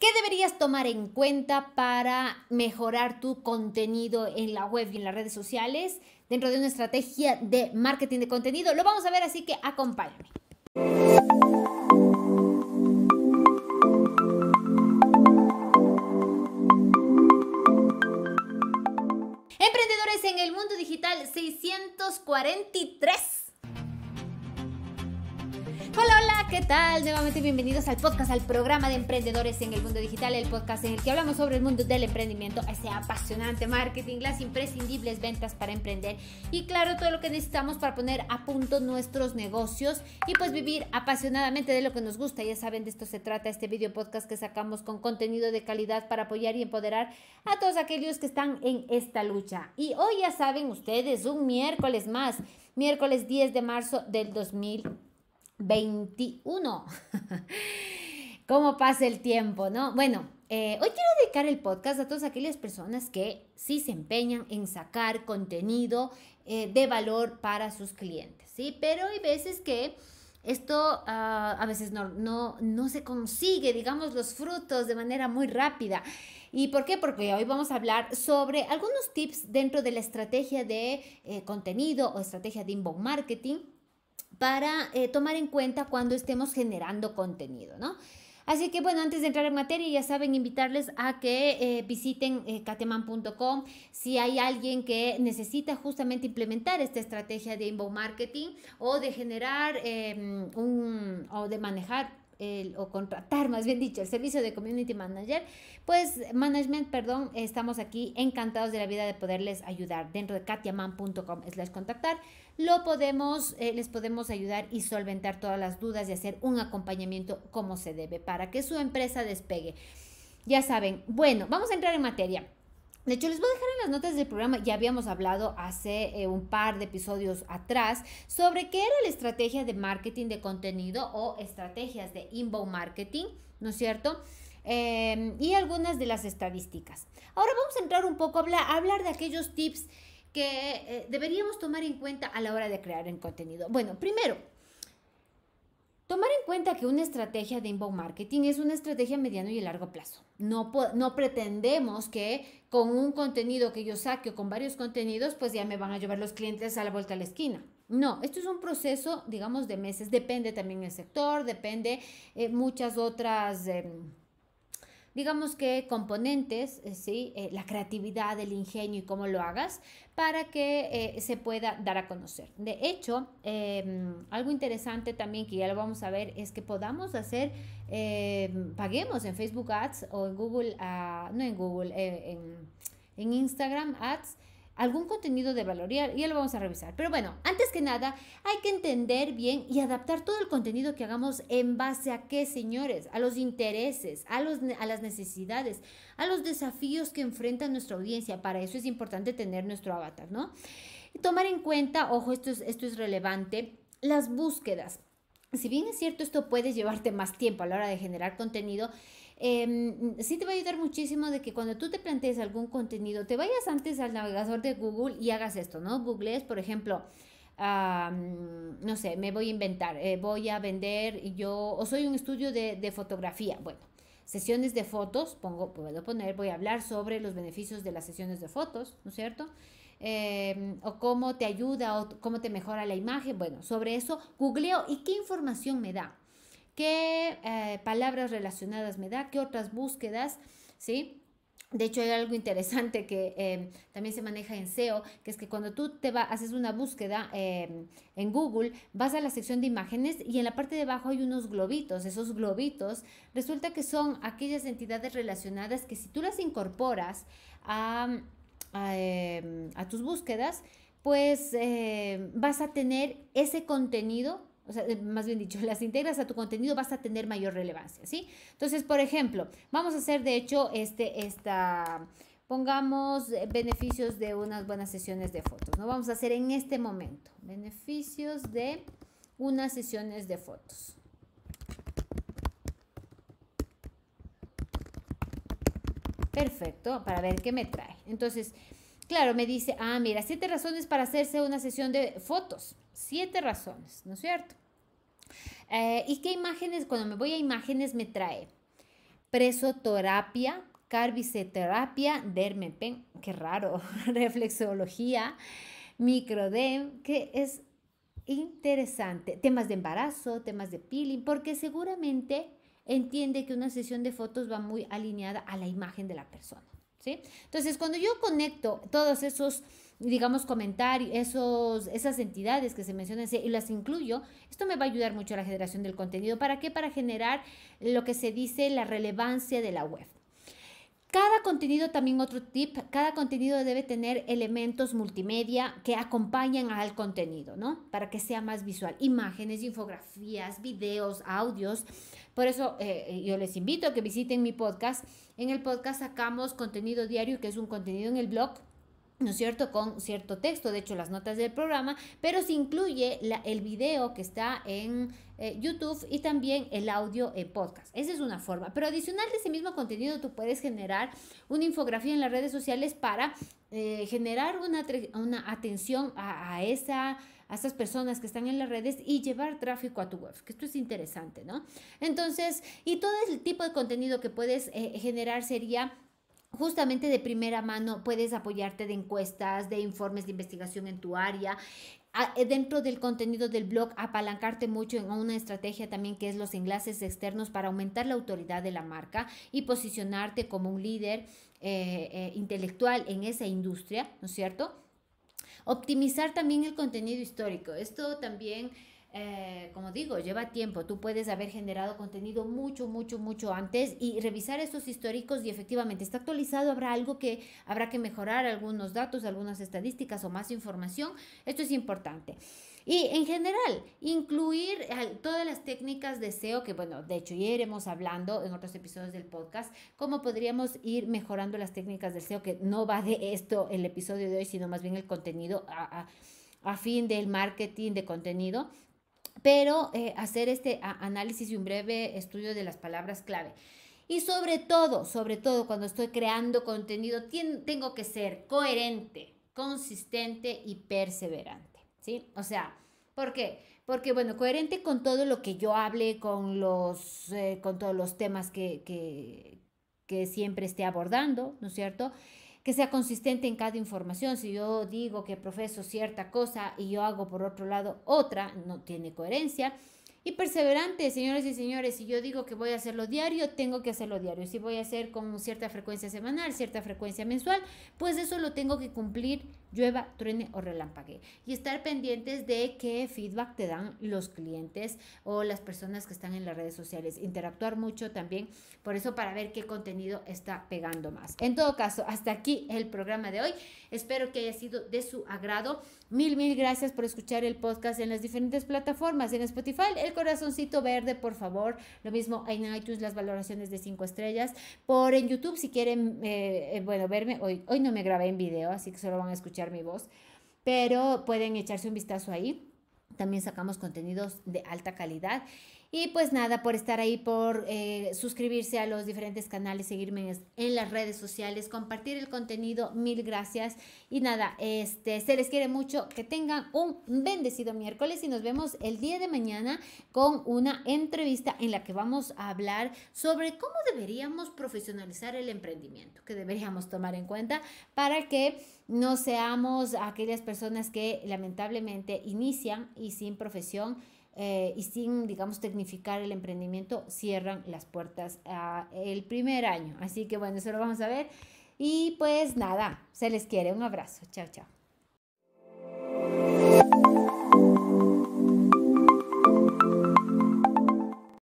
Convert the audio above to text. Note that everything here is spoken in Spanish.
¿Qué deberías tomar en cuenta para mejorar tu contenido en la web y en las redes sociales dentro de una estrategia de marketing de contenido? Lo vamos a ver, así que acompáñame. Emprendedores en el mundo digital 643 ¿qué tal? Nuevamente bienvenidos al podcast, al programa de emprendedores en el mundo digital, el podcast en el que hablamos sobre el mundo del emprendimiento, ese apasionante marketing, las imprescindibles ventas para emprender y claro, todo lo que necesitamos para poner a punto nuestros negocios y pues vivir apasionadamente de lo que nos gusta. Ya saben, de esto se trata este video podcast que sacamos con contenido de calidad para apoyar y empoderar a todos aquellos que están en esta lucha. Y hoy ya saben ustedes, un miércoles más, miércoles 10 de marzo del 2020. 21. ¿Cómo pasa el tiempo, no? Bueno, eh, hoy quiero dedicar el podcast a todas aquellas personas que sí se empeñan en sacar contenido eh, de valor para sus clientes, ¿sí? Pero hay veces que esto ah, a veces no, no, no se consigue, digamos, los frutos de manera muy rápida. ¿Y por qué? Porque hoy vamos a hablar sobre algunos tips dentro de la estrategia de eh, contenido o estrategia de inbound marketing para eh, tomar en cuenta cuando estemos generando contenido, ¿no? Así que bueno, antes de entrar en materia, ya saben, invitarles a que eh, visiten kateman.com eh, cateman.com si hay alguien que necesita justamente implementar esta estrategia de inbound marketing o de generar em, un, o de manejar o contratar, más bien dicho, el servicio de Community Manager, pues Management, perdón, estamos aquí encantados de la vida de poderles ayudar. Dentro de katiaman.com slash contactar, lo podemos, eh, les podemos ayudar y solventar todas las dudas y hacer un acompañamiento como se debe para que su empresa despegue. Ya saben, bueno, vamos a entrar en materia. De hecho, les voy a dejar en las notas del programa, ya habíamos hablado hace eh, un par de episodios atrás sobre qué era la estrategia de marketing de contenido o estrategias de inbound marketing, ¿no es cierto? Em, y algunas de las estadísticas. Ahora vamos a entrar un poco a hablar, de aquellos tips que eh, deberíamos tomar en cuenta a la hora de crear el contenido. Bueno, primero, Tomar en cuenta que una estrategia de inbound marketing es una estrategia mediano y largo plazo. No, no pretendemos que con un contenido que yo saque o con varios contenidos, pues ya me van a llevar los clientes a la vuelta a la esquina. No, esto es un proceso, digamos, de meses. Depende también el sector, depende eh, muchas otras... Em, digamos que componentes, eh, ¿sí? Eh, la creatividad, el ingenio y cómo lo hagas para que eh, se pueda dar a conocer. De hecho, em, algo interesante también que ya lo vamos a ver es que podamos hacer, em, paguemos en Facebook Ads o en Google, ah, no en Google, en, en Instagram Ads algún contenido de valor. y ya lo vamos a revisar. Pero bueno, antes que nada, hay que entender bien y adaptar todo el contenido que hagamos en base a qué, señores, a los intereses, a, los, a las necesidades, a los desafíos que enfrenta nuestra audiencia. Para eso es importante tener nuestro avatar, ¿no? Tomar en cuenta, ojo, esto es, esto es relevante, las búsquedas. Si bien es cierto, esto puede llevarte más tiempo a la hora de generar contenido, Em, sí te va a ayudar muchísimo de que cuando tú te plantees algún contenido, te vayas antes al navegador de Google y hagas esto, ¿no? Googlees, por ejemplo, no sé, me voy a inventar, eh, voy a vender yo, o soy un estudio de, fotografía, bueno, sesiones de fotos, pongo, puedo poner, voy a hablar sobre los beneficios de las sesiones de fotos, ¿no es cierto? Em, o cómo te ayuda o cómo te mejora la imagen, bueno, sobre eso googleo y qué información me da qué eh, palabras relacionadas me da, qué otras búsquedas, ¿sí? De hecho, hay algo interesante que em, también se maneja en SEO, que es que cuando tú te haces una búsqueda em, en Google, vas a la sección de imágenes y en la parte de abajo hay unos globitos. Esos globitos resulta que son aquellas entidades relacionadas que si tú las incorporas a, mm, em, a tus búsquedas, pues eh, vas a tener ese contenido o sea, más bien dicho, las integras a tu contenido, vas a tener mayor relevancia, ¿sí? Entonces, por ejemplo, vamos a hacer de hecho este, esta, pongamos beneficios de unas buenas sesiones de fotos, ¿no? Vamos a hacer en este momento, beneficios de unas sesiones de fotos. Perfecto, para ver qué me trae. Entonces, claro, me dice, ah, mira, siete razones para hacerse una sesión de fotos. Siete razones, ¿no es cierto? Eh, ¿Y qué imágenes? Cuando me voy a imágenes me trae presoterapia, carbiceterapia, dermepen, qué raro, reflexología, microdem, que es interesante, temas de embarazo, temas de peeling, porque seguramente entiende que una sesión de fotos va muy alineada a la imagen de la persona. ¿sí? Entonces, cuando yo conecto todos esos digamos, comentarios, esos, esas entidades que se mencionan y las incluyo, esto me va a ayudar mucho a la generación del contenido. ¿Para qué? Para generar lo que se dice la relevancia de la web. Cada contenido, también otro tip, cada contenido debe tener elementos multimedia que acompañen al contenido, ¿no? Para que sea más visual. Imágenes, infografías, videos, audios. Por eso eh, eh, yo les invito a que visiten mi podcast. En el podcast sacamos contenido diario, que es un contenido en el blog ¿no es cierto?, con cierto texto, de hecho las notas del programa, pero se incluye el video que está en eh, YouTube y también el audio podcast. Esa es una forma, pero adicional de ese mismo contenido tú puedes generar una infografía en las redes sociales para eh, generar una, una atención a, a esa a esas personas que están en las redes y llevar tráfico a tu web, que esto es interesante, ¿no? Entonces, y todo el tipo de contenido que puedes eh, generar sería Justamente de primera mano puedes apoyarte de encuestas, de informes de investigación en tu área, eh, dentro del contenido del blog apalancarte mucho en una estrategia también que es los enlaces externos para aumentar la autoridad de la marca y posicionarte como un líder eh, eh, intelectual en esa industria, ¿no es cierto? Optimizar también el contenido histórico. Esto también... Eh, como digo, lleva tiempo. Tú puedes haber generado contenido mucho, mucho, mucho antes y revisar esos históricos y efectivamente está actualizado, habrá algo que habrá que mejorar, algunos datos, algunas estadísticas o más información. Esto es importante. Y en general, incluir todas las técnicas de SEO que, bueno, de hecho ya iremos hablando en otros episodios del podcast, cómo podríamos ir mejorando las técnicas del SEO, que no va de esto el episodio de hoy, sino más bien el contenido a fin del marketing de contenido pero eh, hacer este análisis y un breve estudio de las palabras clave. Y sobre todo, sobre todo cuando estoy creando contenido, tengo que ser coherente, consistente y perseverante, ¿sí? O sea, ¿por qué? Porque, bueno, coherente con todo lo que yo hable, con, los, eh, con todos los temas que, que, que siempre esté abordando, ¿no es cierto? que sea consistente en cada información. Si yo digo que profeso cierta cosa y yo hago por otro lado otra, no tiene coherencia. Y perseverante, señores y señores, si yo digo que voy a hacerlo diario, tengo que hacerlo diario. Si voy a hacer con cierta frecuencia semanal, cierta frecuencia mensual, pues eso lo tengo que cumplir, llueva, truene o relámpague. Y estar pendientes de qué feedback te dan los clientes o las personas que están en las redes sociales. Interactuar mucho también, por eso para ver qué contenido está pegando más. En todo caso, hasta aquí el programa de hoy. Espero que haya sido de su agrado. Mil, mil gracias por escuchar el podcast en las diferentes plataformas, en Spotify, en corazoncito verde, por favor. Lo mismo en iTunes, las valoraciones de 5 estrellas. Por en YouTube, si quieren, eh, eh, bueno, verme, hoy, hoy no me grabé en video, así que solo van a escuchar mi voz, pero pueden echarse un vistazo ahí. También sacamos contenidos de alta calidad y pues nada, por estar ahí, por eh, suscribirse a los diferentes canales, seguirme en, las redes sociales, compartir el contenido, mil gracias. Y nada, este, se les quiere mucho, que tengan un bendecido miércoles y nos vemos el día de mañana con una entrevista en la que vamos a hablar sobre cómo deberíamos profesionalizar el emprendimiento, que deberíamos tomar en cuenta para que no seamos aquellas personas que lamentablemente inician y sin profesión eh, y sin, digamos, tecnificar el emprendimiento, cierran las puertas a el primer año. Así que bueno, eso lo vamos a ver. Y pues nada, se les quiere. Un abrazo. Chao, chao.